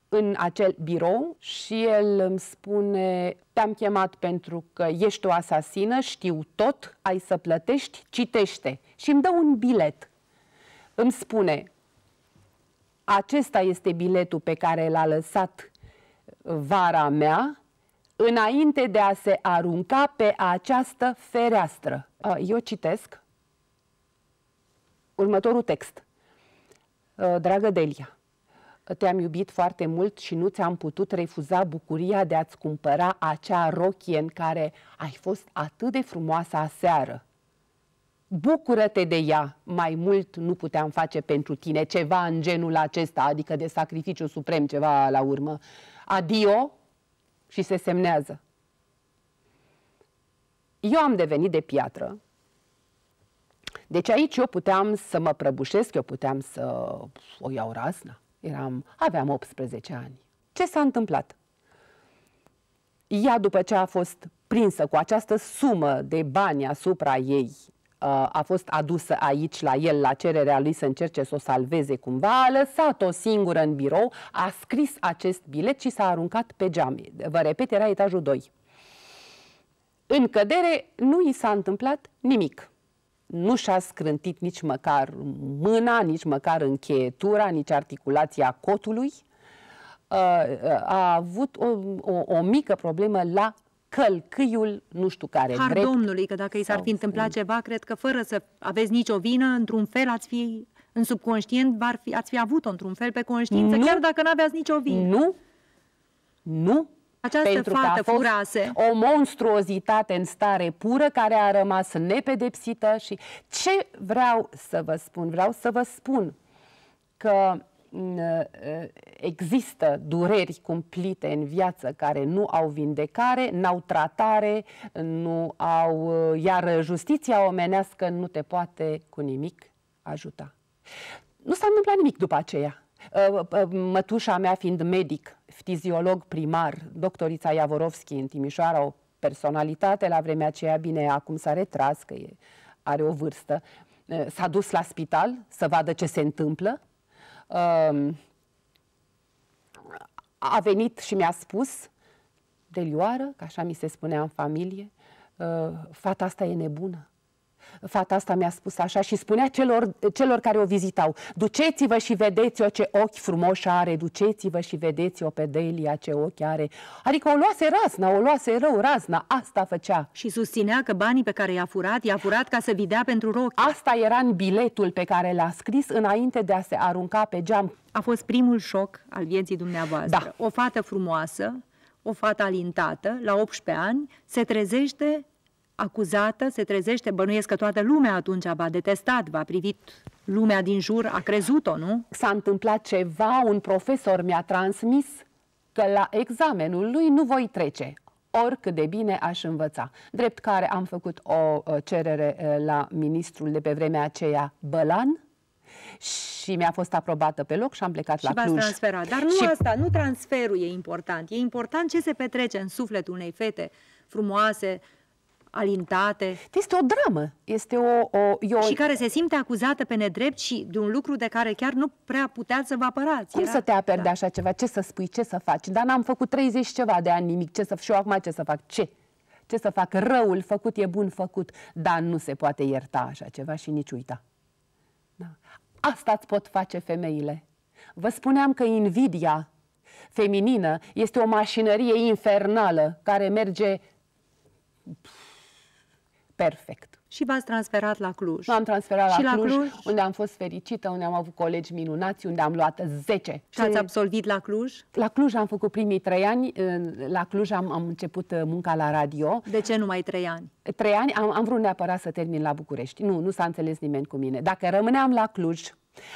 în acel birou și el îmi spune te-am chemat pentru că ești o asasină, știu tot, ai să plătești, citește și îmi dă un bilet. Îmi spune acesta este biletul pe care l-a lăsat vara mea înainte de a se arunca pe această fereastră. Eu citesc următorul text. Dragă Delia, te-am iubit foarte mult și nu ți-am putut refuza bucuria de a-ți cumpăra acea rochie în care ai fost atât de frumoasă aseară. Bucură-te de ea, mai mult nu puteam face pentru tine ceva în genul acesta, adică de sacrificiu suprem, ceva la urmă. Adio și se semnează. Eu am devenit de piatră, deci aici eu puteam să mă prăbușesc, eu puteam să o iau razna. Eram, aveam 18 ani. Ce s-a întâmplat? Ea, după ce a fost prinsă cu această sumă de bani asupra ei, uh, a fost adusă aici la el la cererea lui să încerce să o salveze cumva, a lăsat-o singură în birou, a scris acest bilet și s-a aruncat pe geam. Vă repet, era etajul 2. În cădere nu i s-a întâmplat nimic nu și-a scrântit nici măcar mâna, nici măcar încheietura, nici articulația cotului. Uh, uh, a avut o, o, o mică problemă la călcâiul, nu știu care, Har drept. domnului, că dacă i s-ar fi întâmplat ceva, cred că fără să aveți nicio vină, într-un fel ați fi, în subconștient, ar fi, ați fi avut-o într-un fel pe conștiință, nu, chiar dacă nu aveați nicio vină. Nu, nu, această pentru fată că a fost furase. o monstruozitate în stare pură care a rămas nepedepsită și ce vreau să vă spun? Vreau să vă spun că mm, ă, ă, există dureri cumplite în viață care nu au vindecare, n-au tratare, nu au, ă, iar justiția omenească nu te poate cu nimic ajuta. Nu s-a întâmplat nimic după aceea. Mătușa mea fiind medic, ftiziolog primar, doctorița Iavorovski în Timișoara, o personalitate la vremea aceea, bine, acum s-a retras, că e, are o vârstă, s-a dus la spital să vadă ce se întâmplă. A venit și mi-a spus, de lioară, că așa mi se spunea în familie, fata asta e nebună fata asta mi-a spus așa și spunea celor, celor care o vizitau, duceți-vă și vedeți-o ce ochi frumoși are, duceți-vă și vedeți-o pe Delia ce ochi are. Adică o luase razna, o luase rău razna, asta făcea. Și susținea că banii pe care i-a furat, i-a furat ca să videa pentru rochi. Asta era în biletul pe care l-a scris înainte de a se arunca pe geam. A fost primul șoc al vieții dumneavoastră. Da. O fată frumoasă, o fată alintată, la 18 ani, se trezește acuzată, se trezește, bănuiesc că toată lumea atunci v-a detestat, v-a privit lumea din jur, a crezut-o, nu? S-a întâmplat ceva, un profesor mi-a transmis că la examenul lui nu voi trece, oricât de bine aș învăța. Drept care am făcut o cerere la ministrul de pe vremea aceea, Bălan, și mi-a fost aprobată pe loc și am plecat și la Cluj. transferat. Dar nu și... asta, nu transferul e important. E important ce se petrece în sufletul unei fete frumoase, alintate. Este o dramă. Este o, o, o... Și care se simte acuzată pe nedrept și de un lucru de care chiar nu prea putea să vă apărați. Cum Era... să te aperi da. de așa ceva? Ce să spui? Ce să faci? Dar n-am făcut 30 ceva de ani nimic. Ce să... Și eu acum ce să fac? Ce? Ce să fac? Răul făcut e bun făcut. Dar nu se poate ierta așa ceva și nici uita. Da. Asta îți pot face femeile. Vă spuneam că invidia feminină este o mașinărie infernală care merge... Pf, perfect. Și v-ați transferat la Cluj. M-am transferat și la, Cluj, la Cluj, unde am fost fericită, unde am avut colegi minunați, unde am luat 10. Și ați absolvit la Cluj? La Cluj am făcut primii trei ani, la Cluj am, am început uh, munca la radio. De ce numai trei ani? Trei ani, am, am vrut neapărat să termin la București. Nu, nu s-a înțeles nimeni cu mine. Dacă rămâneam la Cluj,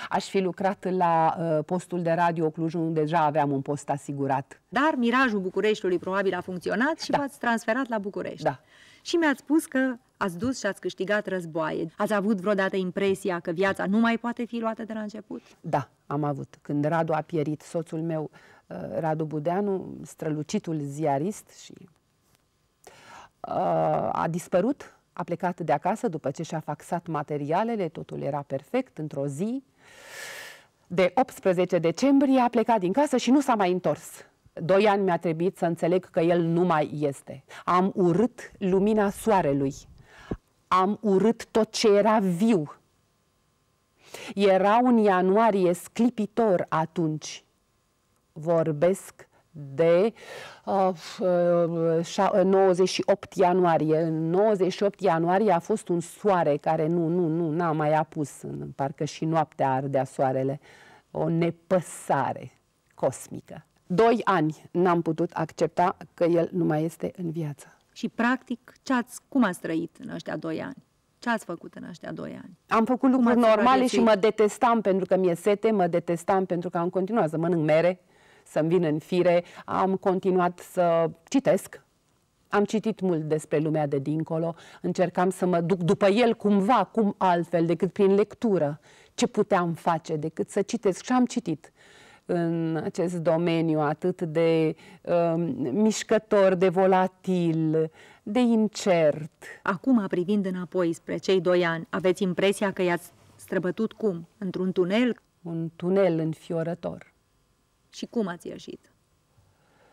Aș fi lucrat la uh, postul de radio Cluj, unde deja aveam un post asigurat. Dar mirajul Bucureștiului probabil a funcționat și da. v-ați transferat la București. Da. Și mi-ați spus că Ați dus și ați câștigat războaie. Ați avut vreodată impresia că viața nu mai poate fi luată de la început? Da, am avut. Când Radu a pierit, soțul meu, uh, Radu Budeanu, strălucitul ziarist și uh, a dispărut, a plecat de acasă după ce și-a faxat materialele, totul era perfect, într-o zi. De 18 decembrie a plecat din casă și nu s-a mai întors. Doi ani mi-a trebuit să înțeleg că el nu mai este. Am urât lumina soarelui am urât tot ce era viu. Era un ianuarie sclipitor atunci. Vorbesc de uh, 98 uh, ianuarie. În 98 ianuarie a fost un soare care nu, nu, nu, n-a mai apus. parcă și noaptea ardea soarele. O nepăsare cosmică. Doi ani n-am putut accepta că el nu mai este în viață. Și, practic, ce ați, cum ați trăit în ăștia doi ani? Ce ați făcut în ăștia doi ani? Am făcut cum lucruri normale și mă detestam pentru că mi-e sete, mă detestam pentru că am continuat să mănânc mere, să-mi vin în fire, am continuat să citesc, am citit mult despre lumea de dincolo, încercam să mă duc după el cumva, cum altfel decât prin lectură. Ce puteam face decât să citesc și am citit în acest domeniu atât de uh, mișcător, de volatil, de incert. Acum, privind înapoi spre cei doi ani, aveți impresia că i-ați străbătut cum? Într-un tunel? Un tunel înfiorător. Și cum ați ieșit?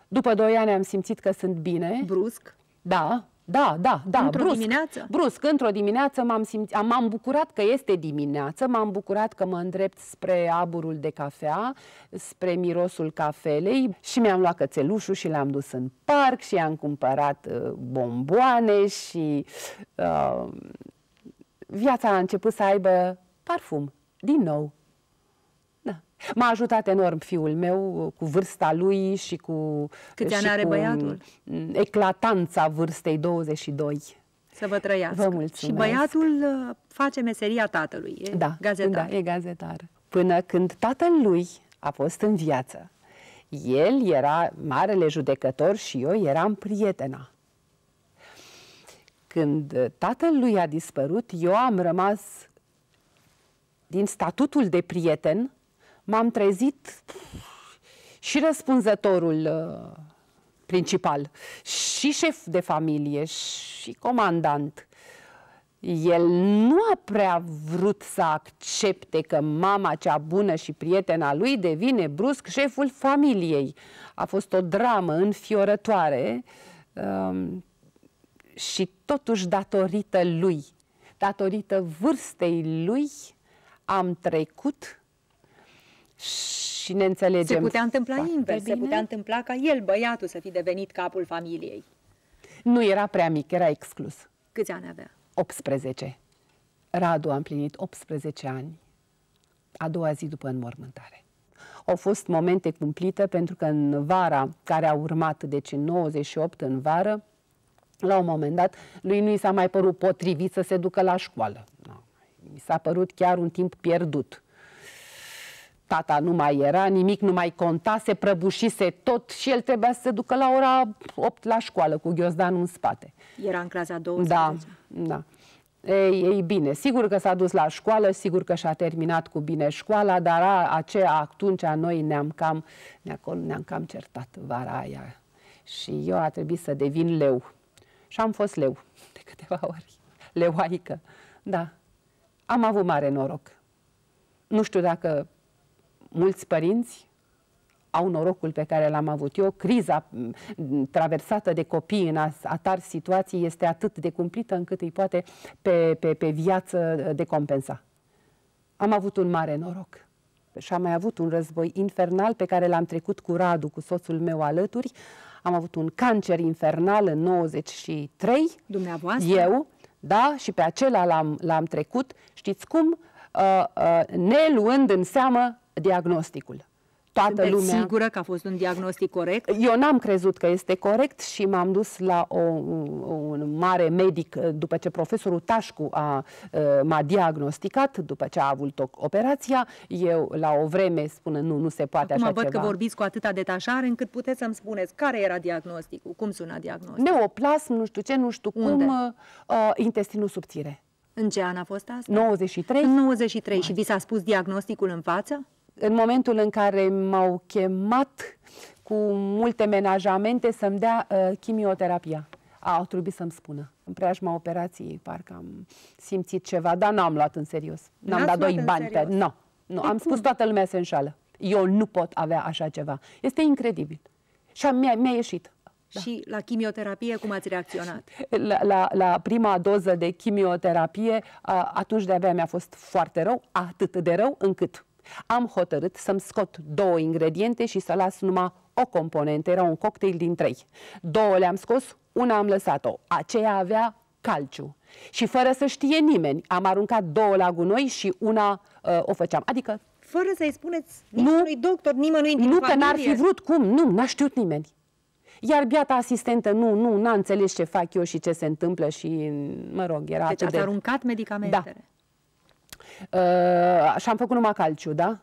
După doi ani am simțit că sunt bine. Brusc? Da, da, da, da. Într-o brusc, dimineață? Brusc, într-o dimineață m-am, simț... m-am bucurat că este dimineață, m-am bucurat că mă îndrept spre aburul de cafea, spre mirosul cafelei și mi-am luat cățelușul și l-am dus în parc și am cumpărat uh, bomboane și uh, viața a început să aibă parfum, din nou. M-a ajutat enorm fiul meu cu vârsta lui și cu... și ani are băiatul? Eclatanța vârstei 22. Să vă trăiască. Vă mulțumesc. Și băiatul uh, face meseria tatălui, e da, gazetar. Da, e gazetar. Până când tatăl lui a fost în viață, el era marele judecător și eu eram prietena. Când uh, tatăl lui a dispărut, eu am rămas din statutul de prieten m-am trezit și răspunzătorul uh, principal, și șef de familie, și comandant. El nu a prea vrut să accepte că mama cea bună și prietena lui devine brusc șeful familiei. A fost o dramă înfiorătoare um, și totuși datorită lui, datorită vârstei lui, am trecut și ne înțelegem. Se putea întâmpla invers, bine. se putea întâmpla ca el, băiatul, să fi devenit capul familiei. Nu era prea mic, era exclus. Câți ani avea? 18. Radu a împlinit 18 ani a doua zi după înmormântare. Au fost momente cumplite pentru că în vara care a urmat, deci în 98 în vară, la un moment dat, lui nu i s-a mai părut potrivit să se ducă la școală. Mi s-a părut chiar un timp pierdut. Tata nu mai era, nimic nu mai conta, se prăbușise tot și el trebuia să se ducă la ora 8 la școală cu ghiozdanul în spate. Era în clasa 20. Da, da. Ei, ei bine, sigur că s-a dus la școală, sigur că și-a terminat cu bine școala, dar a, aceea atunci noi ne-am cam, ne ne-am cam certat vara aia și eu a trebuit să devin leu. Și am fost leu de câteva ori, leuaică, da. Am avut mare noroc. Nu știu dacă mulți părinți au norocul pe care l-am avut eu, criza traversată de copii în atar situații este atât de cumplită încât îi poate pe, pe, pe viață uh, compensa. Am avut un mare noroc și am mai avut un război infernal pe care l-am trecut cu Radu, cu soțul meu alături. Am avut un cancer infernal în 93. Dumneavoastră? Eu, da, și pe acela l-am, trecut. Știți cum? Uh, uh, ne luând în seamă diagnosticul. Toată Sunteți lumea... sigură că a fost un diagnostic corect? Eu n-am crezut că este corect și m-am dus la o, un mare medic după ce profesorul Tașcu a, m-a diagnosticat, după ce a avut o operația. Eu la o vreme spun nu, nu se poate Acum așa văd ceva. că vorbiți cu atâta detașare încât puteți să-mi spuneți care era diagnosticul, cum suna diagnosticul? Neoplasm, nu știu ce, nu știu Unde? cum, uh, intestinul subțire. În ce an a fost asta? 93. În 93. Și vi s-a spus diagnosticul în față? în momentul în care m-au chemat cu multe menajamente să-mi dea uh, chimioterapia. A, au trebuit să-mi spună. În preajma operației parcă am simțit ceva, dar n-am luat în serios. N-am dat doi bani pe... Nu, nu. Păi am spus toată lumea se înșală. Eu nu pot avea așa ceva. Este incredibil. Și mi-a, mi ieșit. Da. Și la chimioterapie cum ați reacționat? La, la, la prima doză de chimioterapie, atunci de-abia mi-a fost foarte rău, atât de rău încât am hotărât să-mi scot două ingrediente și să las numai o componentă, era un cocktail din trei. Două le-am scos, una am lăsat-o, aceea avea calciu. Și fără să știe nimeni, am aruncat două la gunoi și una uh, o făceam. Adică fără să-i spuneți niciunui nu, doctor, nimănui din Nu, familie. că n-ar fi vrut, cum? Nu, n-a știut nimeni. Iar biata asistentă, nu, nu, n-a înțeles ce fac eu și ce se întâmplă și, mă rog, era deci atât de... aruncat medicamentele. Da. Uh, și am făcut numai calciu, da?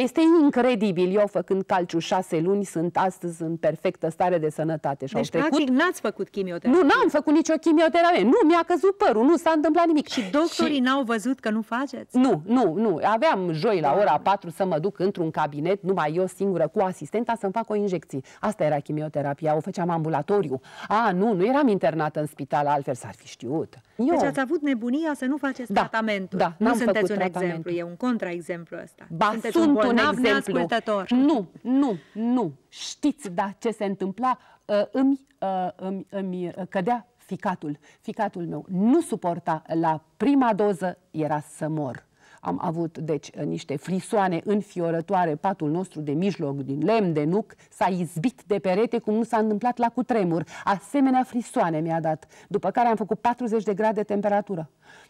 Este incredibil. Eu, făcând calciu șase luni, sunt astăzi în perfectă stare de sănătate. Și deci, trecut... practic, n-ați făcut chimioterapie. Nu, n-am făcut nicio chimioterapie. Nu, mi-a căzut părul, nu s-a întâmplat nimic. Și doctorii și... n-au văzut că nu faceți? Nu, nu, nu. Aveam joi la ora 4 să mă duc într-un cabinet, numai eu singură, cu asistenta, să-mi fac o injecție. Asta era chimioterapia, o făceam ambulatoriu. A, nu, nu eram internată în spital, altfel s-ar fi știut. Deci eu... Deci ați avut nebunia să nu faceți da, tratamentul. Da, nu sunteți un tratament. exemplu, e un contraexemplu ăsta. Ba, sunteți sunt un bolnav neascultător. Nu, nu, nu. Știți, da, ce se întâmpla? Uh, uh, îmi, îmi, îmi uh, cădea ficatul. Ficatul meu nu suporta. La prima doză era să mor. Am avut, deci, uh, niște frisoane înfiorătoare, patul nostru de mijloc din lemn, de nuc, s-a izbit de perete cum nu s-a întâmplat la cutremur. Asemenea frisoane mi-a dat, după care am făcut 40 de grade temperatură.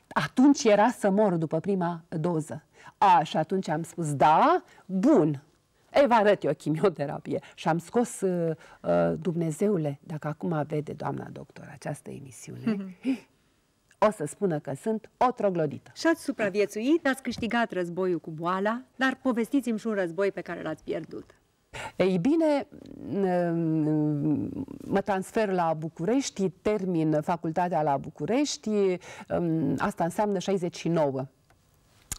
Atunci era să mor după prima doză. A, și atunci am spus, da, bun, ei, vă arăt eu chimioterapie. Și am scos, uh, uh, Dumnezeule, dacă acum vede doamna doctor această emisiune, mm-hmm. o să spună că sunt o troglodită. Și ați supraviețuit, ați câștigat războiul cu boala, dar povestiți-mi și un război pe care l-ați pierdut. Ei bine, mă transfer la București, termin facultatea la București, asta înseamnă 69.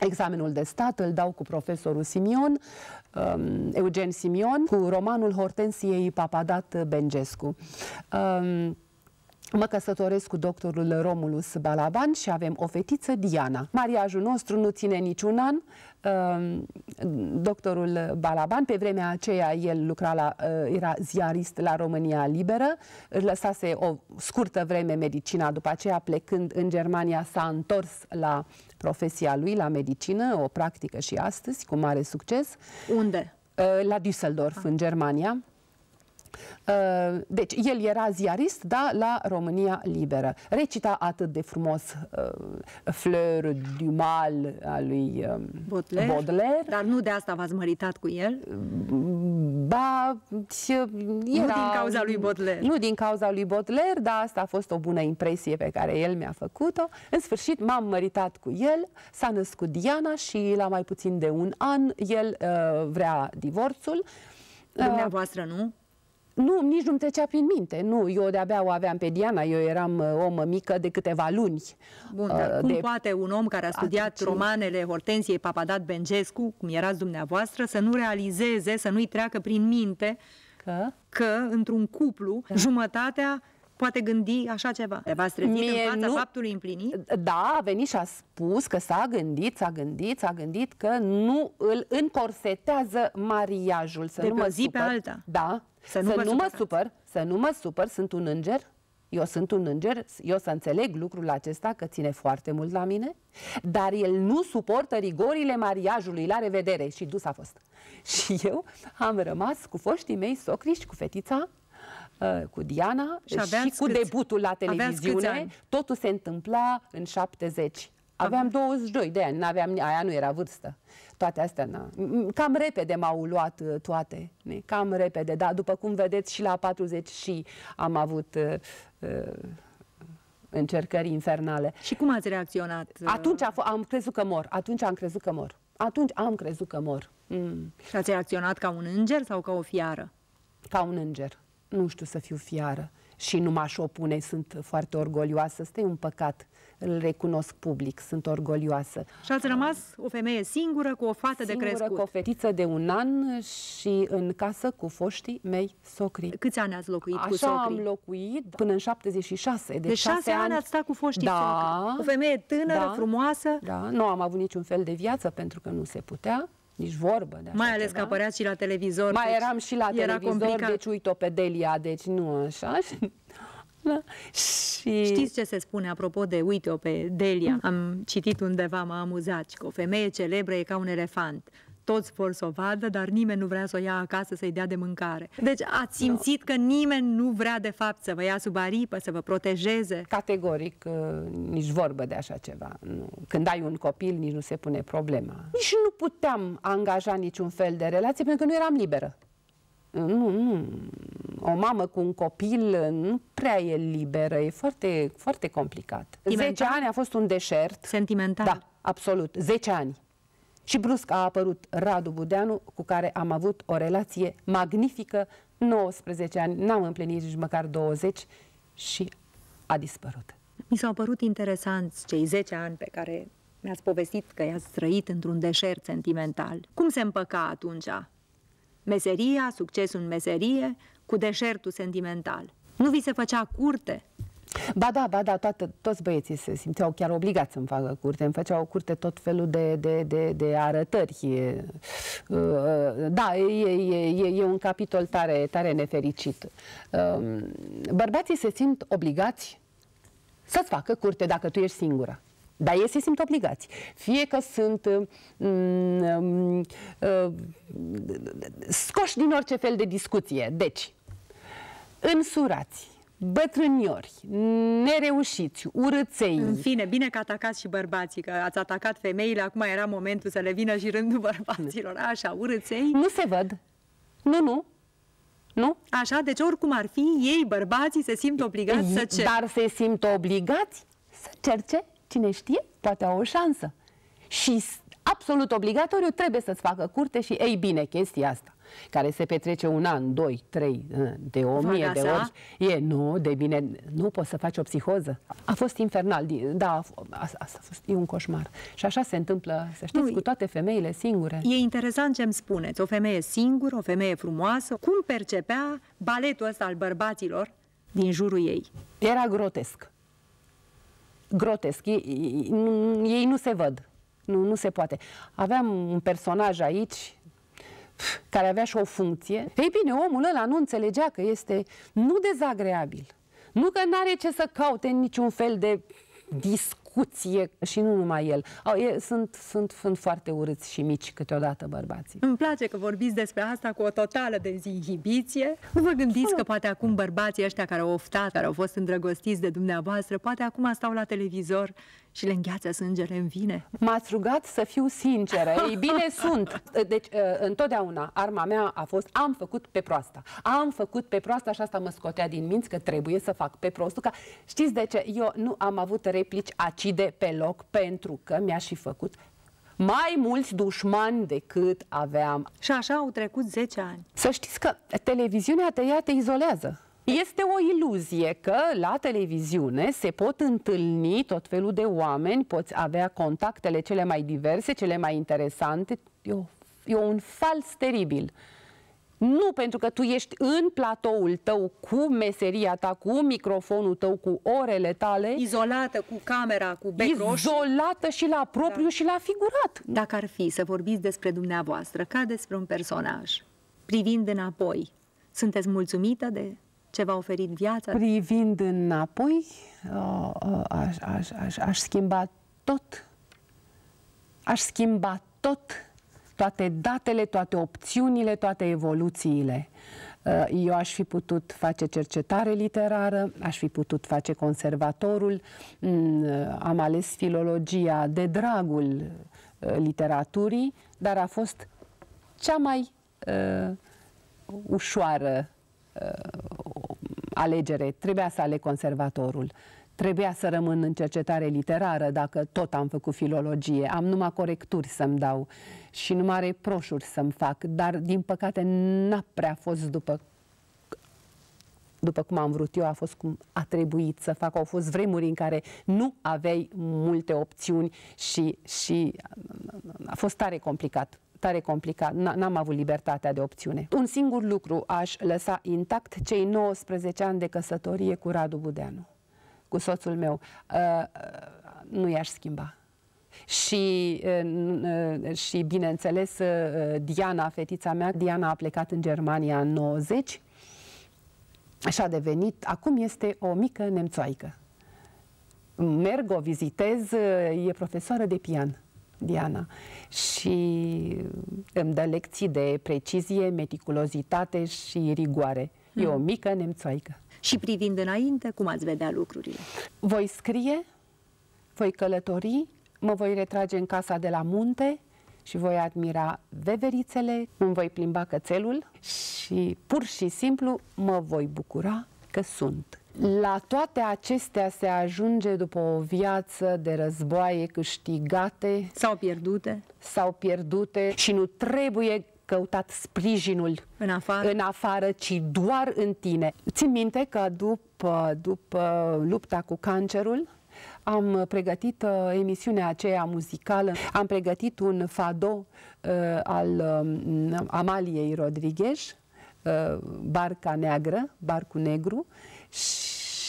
Examenul de stat îl dau cu profesorul Simion, Eugen Simion, cu romanul Hortensiei Papadat Bengescu. Mă căsătoresc cu doctorul Romulus Balaban și avem o fetiță, Diana. Mariajul nostru nu ține niciun an. Ehm, doctorul Balaban, pe vremea aceea, el lucra la, eh, era ziarist la România Liberă, lăsase o scurtă vreme medicina, după aceea plecând în Germania s-a întors la profesia lui, la medicină, o practică și astăzi, cu mare succes. Unde? Eh, la Düsseldorf, ah. în Germania. Uh, deci, el era ziarist, da, la România Liberă. Recita atât de frumos uh, Fleur du Mal al lui uh, Baudelaire. Baudelaire. Dar nu de asta v-ați măritat cu el? Mm, ba, uh, era... Nu din cauza lui Baudelaire. Nu din cauza lui Baudelaire, dar asta a fost o bună impresie pe care el mi-a făcut-o. În sfârșit, m-am măritat cu el, s-a născut Diana și la mai puțin de un an el uh, vrea divorțul. Dumneavoastră uh, nu? Nu, nici nu-mi trecea prin minte. Nu, eu de-abia o aveam pe Diana, eu eram uh, om mică de câteva luni. Bun, uh, dar uh, cum de... poate un om care a studiat Atunci... romanele Hortensiei Papadat Bengescu, cum erați dumneavoastră, să nu realizeze, să nu-i treacă prin minte că, că într-un cuplu, că? Da. jumătatea poate gândi așa ceva. V-ați trezit Mie în fața nu... faptului împlinit? Da, a venit și a spus că s-a gândit, s-a gândit, s-a gândit că nu îl încorsetează mariajul. Să de nu pe mă zi supăr. pe alta. Da, să nu, să mă, nu mă supăr, să nu mă supăr, sunt un înger, eu sunt un înger, eu să înțeleg lucrul acesta că ține foarte mult la mine, dar el nu suportă rigorile mariajului, la revedere, și dus a fost. Și eu am rămas cu foștii mei socriști, cu fetița, ă, cu Diana și, și cu câți, debutul la televiziune. Totul se întâmpla în 70. Aveam 22 de ani, aveam aia nu era vârstă. Toate astea, na. cam repede m-au luat uh, toate, ne? cam repede, dar după cum vedeți și la 40 și am avut uh, uh, încercări infernale. Și cum ați reacționat? Uh? Atunci am crezut că mor, atunci am crezut că mor. Atunci am crezut că mor. Mm. Și ați reacționat ca un înger sau ca o fiară? Ca un înger. Nu știu să fiu fiară și nu m-aș opune, sunt foarte orgolioasă, este un păcat îl recunosc public, sunt orgolioasă. Și ați rămas o femeie singură cu o fată singură de crescut. Singură cu o fetiță de un an și în casă cu foștii mei socri. Câți ani ați locuit Așa cu socri? Așa am locuit până în 76. De, de șase, șase ani ați stat cu foștii da, socri. O femeie tânără, da, frumoasă. Da, nu am avut niciun fel de viață pentru că nu se putea. Nici vorbă de așa Mai ales ceva. că apărea și la televizor. Mai deci eram și la era televizor, complicat. deci uit o pe Delia, deci nu așa. Da. Și... Știți ce se spune apropo de, uite-o pe Delia, mm. am citit undeva, m-a amuzat, că o femeie celebră e ca un elefant. Toți vor să o vadă, dar nimeni nu vrea să o ia acasă să-i dea de mâncare. Deci ați simțit da. că nimeni nu vrea de fapt să vă ia sub aripă, să vă protejeze? Categoric, uh, nici vorbă de așa ceva. Când ai un copil, nici nu se pune problema. Nici nu puteam angaja niciun fel de relație, pentru că nu eram liberă nu, nu, o mamă cu un copil nu prea e liberă, e foarte, foarte complicat. 10 ani a fost un deșert. Sentimental? Da, absolut, 10 ani. Și brusc a apărut Radu Budeanu, cu care am avut o relație magnifică, 19 ani, n-am împlinit nici măcar 20 și a dispărut. Mi s-au părut interesanți cei 10 ani pe care mi-ați povestit că i-ați trăit într-un deșert sentimental. Cum se împăca atunci Meseria, succesul în meserie, cu deșertul sentimental. Nu vi se făcea curte? Ba da, ba da, toată, toți băieții se simțeau chiar obligați să-mi facă curte. Îmi făceau curte tot felul de, de, de, de arătări. Da, e, e, e, e un capitol tare, tare nefericit. Ehm, bărbații se simt obligați să-ți facă curte dacă tu ești singură. Dar ei se simt obligați. Fie că sunt um, uh, scoși din orice fel de discuție. Deci, însurați, bătrâniori, nereușiți, urâței. În fine, bine că atacați și bărbații, că ați atacat femeile, acum era momentul să le vină și rândul bărbaților. Așa, urâței. Nu se văd. Nu, nu. Nu? Așa, deci oricum ar fi, ei, bărbații, se simt obligați să cer. Dar se simt obligați să cerce cine știe, poate au o șansă. Și absolut obligatoriu trebuie să-ți facă curte și ei bine chestia asta care se petrece un an, doi, trei, ă, de o mie de ori. E, nu, de bine, nu poți să faci o psihoză. A fost infernal, da, asta a, a fost, e un coșmar. Și așa se întâmplă, să știți, nu, cu toate femeile singure. E interesant ce îmi spuneți, o femeie singură, o femeie frumoasă, cum percepea baletul ăsta al bărbaților din jurul ei? Era grotesc grotesc. Ei, ei nu se văd. Nu, nu se poate. Aveam un personaj aici care avea și o funcție. Ei bine, omul ăla nu înțelegea că este nu dezagreabil, nu că nu are ce să caute niciun fel de disc cuție și nu numai el. Au, e, sunt, sunt, sunt foarte urâți și mici câteodată bărbații. Îmi place că vorbiți despre asta cu o totală dezinhibiție. Nu vă gândiți că poate acum bărbații ăștia care au oftat, care au fost îndrăgostiți de dumneavoastră, poate acum stau la televizor și le îngheață sângele în vine. M-ați rugat să fiu sinceră. Ei bine sunt. Deci, uh, întotdeauna, arma mea a fost am făcut pe proasta. Am făcut pe proasta și asta mă scotea din minți că trebuie să fac pe prostul. Ca... Știți de ce? Eu nu am avut replici acide pe loc pentru că mi-a și făcut mai mulți dușmani decât aveam. Și așa au trecut 10 ani. Să știți că televiziunea tăiată izolează. Este o iluzie că la televiziune se pot întâlni tot felul de oameni, poți avea contactele cele mai diverse, cele mai interesante. E, o, e un fals teribil. Nu pentru că tu ești în platoul tău cu meseria ta, cu microfonul tău, cu orele tale. Izolată cu camera, cu bec Izolată și la propriu da. și la figurat. Dacă ar fi să vorbiți despre dumneavoastră ca despre un personaj, privind înapoi, sunteți mulțumită de ce v-a oferit viața? Privind înapoi, uh, uh, aș, aș, aș, aș schimba tot. Aș schimba tot. Toate datele, toate opțiunile, toate evoluțiile. Uh, eu aș fi putut face cercetare literară, aș fi putut face conservatorul, mm, am ales filologia de dragul literaturii, dar a fost cea mai uh, ușoară Uh, alegere. Trebuia să aleg conservatorul. Trebuia să rămân în cercetare literară dacă tot am făcut filologie. Am numai corecturi să-mi dau și numai reproșuri să-mi fac, dar din păcate n-a prea fost după după cum am vrut eu, a fost cum a trebuit să fac. Au fost vremuri în care nu aveai multe opțiuni și, și uh, a fost tare complicat tare complicat. N-am avut libertatea de opțiune. Un singur lucru aș lăsa intact cei 19 ani de căsătorie cu Radu Budeanu, cu soțul meu. Uh, uh nu i-aș schimba. Și, uh, uh, și bineînțeles, Diana, fetița mea, Diana a plecat în Germania în 90 și a devenit, acum este o mică nemțoaică. Merg, o vizitez, e profesoară de pian. Diana. Și îmi dă lecții de precizie, meticulozitate și rigoare. Mm. E hmm. o mică nemțoaică. Și privind înainte, cum ați vedea lucrurile? Voi scrie, voi călători, mă voi retrage în casa de la munte și voi admira veverițele, îmi voi plimba cățelul și pur și simplu mă voi bucura că sunt. La toate acestea se ajunge după o viață de războaie câștigate sau pierdute. Sau pierdute și nu trebuie căutat sprijinul în afară, în afară ci doar în tine. Țin minte că după, după lupta cu cancerul, am pregătit uh, emisiunea aceea muzicală, am pregătit un fado uh, al uh, Amaliei Rodriguez, uh, Barca Neagră, Barcul Negru, uh,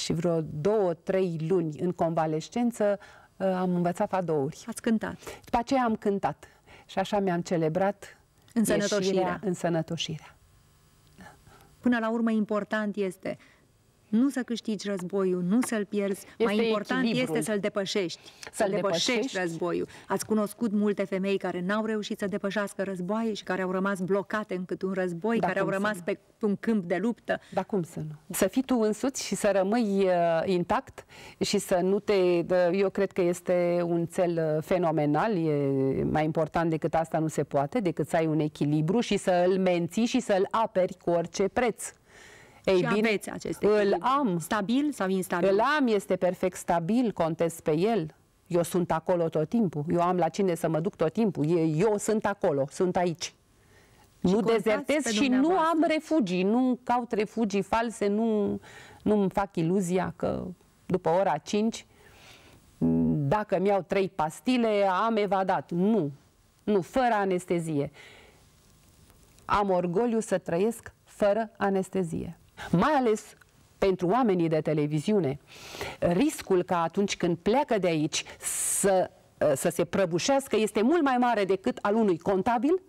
și vreo două, trei luni în convalescență uh, am învățat fadouri. Ați cântat. După aceea am cântat și așa mi-am celebrat sănătoșirea. În sănătoșirea. Până la urmă important este nu să câștigi războiul, nu să-l pierzi. Este Mai important echilibru. este să-l depășești. Să-l să depășești. depășești războiul. Ați cunoscut multe femei care n-au reușit să depășească războaie și care au rămas blocate în un război, da, care au rămas pe un câmp de luptă. Da, cum să nu? Să fii tu însuți și să rămâi uh, intact și să nu te... Uh, eu cred că este un cel uh, fenomenal, e mai important decât asta nu se poate, decât să ai un echilibru și să îl menții și să îl aperi cu orice preț. Ei și bine, aveți aceste îl am. Stabil sau instabil? Îl am, este perfect stabil, contez pe el. Eu sunt acolo tot timpul. Eu am la cine să mă duc tot timpul. Eu, eu sunt acolo, sunt aici. Și nu dezertez și nu am refugii, nu caut refugii false, nu, nu îmi fac iluzia că după ora 5, dacă mi-au trei pastile, am evadat. Nu, nu, fără anestezie. Am orgoliu să trăiesc fără anestezie mai ales pentru oamenii de televiziune, riscul ca atunci când pleacă de aici să, uh, să se prăbușească este mult mai mare decât al unui contabil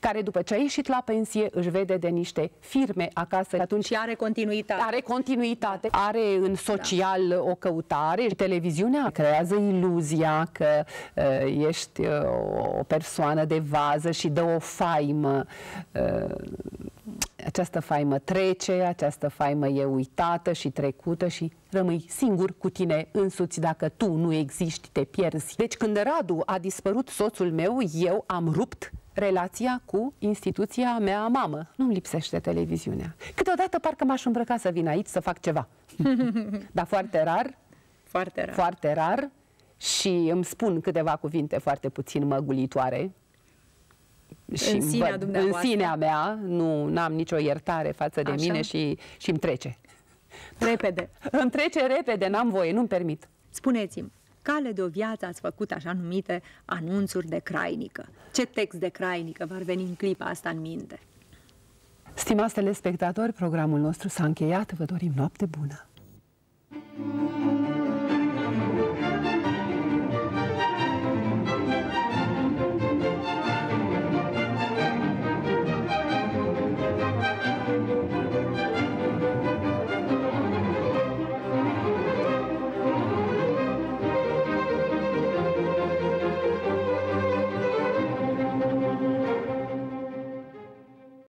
care după ce a ieșit la pensie își vede de niște firme acasă. Atunci și are continuitate. Are continuitate, are în da. social da. o căutare. Televiziunea creează iluzia că uh, ești uh, o persoană de vază și dă o faimă. Uh, această faimă trece, această faimă e uitată și trecută și rămâi singur cu tine însuți dacă tu nu existi, te pierzi. Deci când Radu a dispărut soțul meu, eu am rupt relația cu instituția mea mamă. Nu-mi lipsește televiziunea. Câteodată parcă m-aș îmbrăca să vin aici să fac ceva. Dar foarte rar, foarte rar, foarte rar și îmi spun câteva cuvinte foarte puțin măgulitoare și în sinea, bă, în sinea mea, nu am nicio iertare față de Așa? mine și și îmi trece. Repede. îmi trece repede, n-am voie, nu-mi permit. Spuneți-mi, cale de o viață ați făcut așa numite anunțuri de crainică. Ce text de crainică v-ar veni în clipa asta în minte? Stimați telespectatori, programul nostru s-a încheiat. Vă dorim noapte bună!